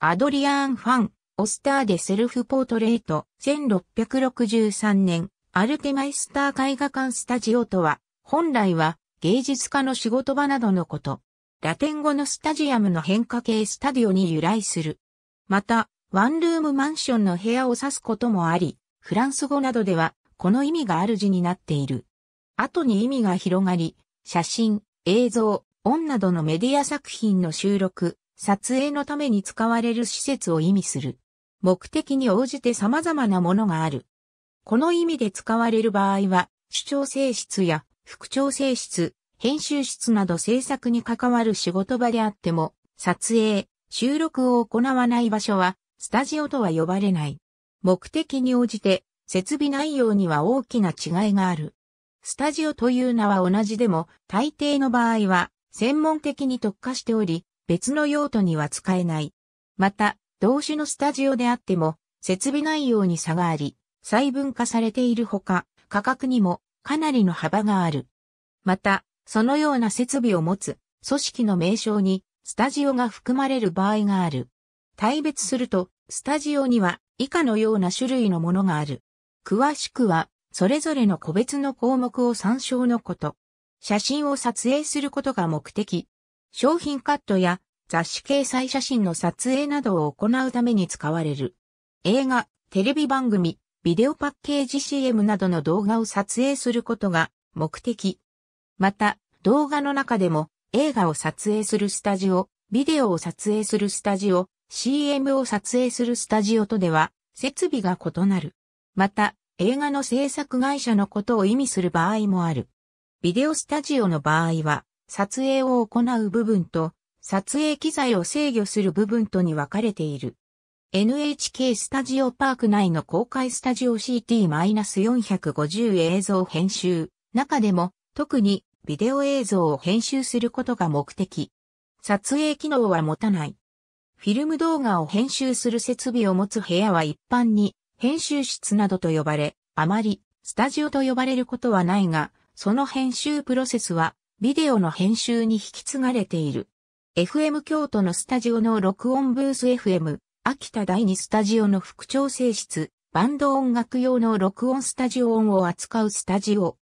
アドリアーン・ファン、オスターでセルフポートレート、1663年、アルテマイスター絵画館スタジオとは、本来は芸術家の仕事場などのこと。ラテン語のスタジアムの変化系スタディオに由来する。また、ワンルームマンションの部屋を指すこともあり、フランス語などでは、この意味がある字になっている。後に意味が広がり、写真、映像、音などのメディア作品の収録、撮影のために使われる施設を意味する。目的に応じて様々なものがある。この意味で使われる場合は、主張性質や副調性質、編集室など制作に関わる仕事場であっても、撮影、収録を行わない場所は、スタジオとは呼ばれない。目的に応じて、設備内容には大きな違いがある。スタジオという名は同じでも、大抵の場合は、専門的に特化しており、別の用途には使えない。また、同種のスタジオであっても、設備内容に差があり、細分化されているほか、価格にもかなりの幅がある。また、そのような設備を持つ組織の名称にスタジオが含まれる場合がある。対別すると、スタジオには以下のような種類のものがある。詳しくは、それぞれの個別の項目を参照のこと。写真を撮影することが目的。商品カットや雑誌掲載写真の撮影などを行うために使われる。映画、テレビ番組、ビデオパッケージ CM などの動画を撮影することが目的。また、動画の中でも映画を撮影するスタジオ、ビデオを撮影するスタジオ、CM を撮影するスタジオとでは設備が異なる。また、映画の制作会社のことを意味する場合もある。ビデオスタジオの場合は、撮影を行う部分と、撮影機材を制御する部分とに分かれている。NHK スタジオパーク内の公開スタジオ CT-450 映像編集、中でも特にビデオ映像を編集することが目的。撮影機能は持たない。フィルム動画を編集する設備を持つ部屋は一般に編集室などと呼ばれ、あまりスタジオと呼ばれることはないが、その編集プロセスはビデオの編集に引き継がれている。FM 京都のスタジオの録音ブース FM、秋田第2スタジオの副調整室、バンド音楽用の録音スタジオ音を扱うスタジオ。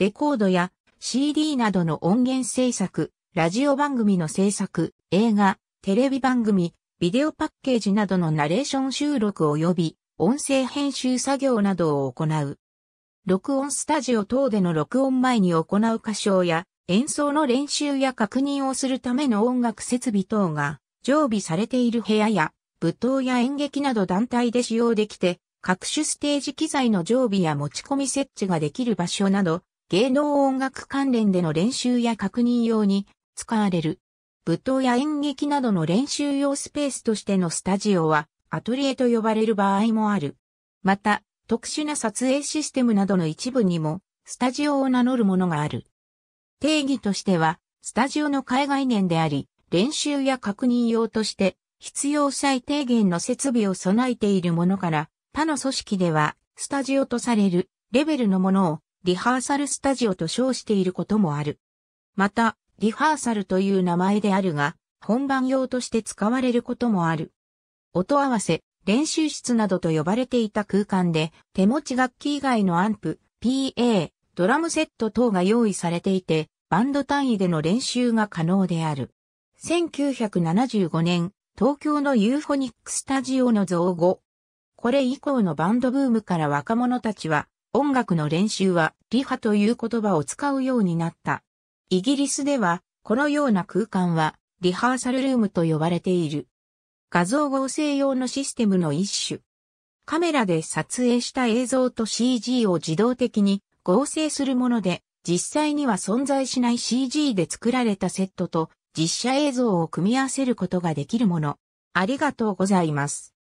レコードや CD などの音源制作、ラジオ番組の制作、映画、テレビ番組、ビデオパッケージなどのナレーション収録及び音声編集作業などを行う。録音スタジオ等での録音前に行う歌唱や演奏の練習や確認をするための音楽設備等が常備されている部屋や舞踏や演劇など団体で使用できて、各種ステージ機材の常備や持ち込み設置ができる場所など、芸能音楽関連での練習や確認用に使われる。舞踏や演劇などの練習用スペースとしてのスタジオはアトリエと呼ばれる場合もある。また、特殊な撮影システムなどの一部にもスタジオを名乗るものがある。定義としては、スタジオの海外念であり、練習や確認用として、必要最低限の設備を備えているものから、他の組織では、スタジオとされる、レベルのものを、リハーサルスタジオと称していることもある。また、リハーサルという名前であるが、本番用として使われることもある。音合わせ、練習室などと呼ばれていた空間で、手持ち楽器以外のアンプ、PA、ドラムセット等が用意されていて、バンド単位での練習が可能である。1975年、東京のユーフォニックスタジオの造語。これ以降のバンドブームから若者たちは、音楽の練習は、リハという言葉を使うようになった。イギリスでは、このような空間は、リハーサルルームと呼ばれている。画像合成用のシステムの一種。カメラで撮影した映像と CG を自動的に合成するもので、実際には存在しない CG で作られたセットと実写映像を組み合わせることができるもの。ありがとうございます。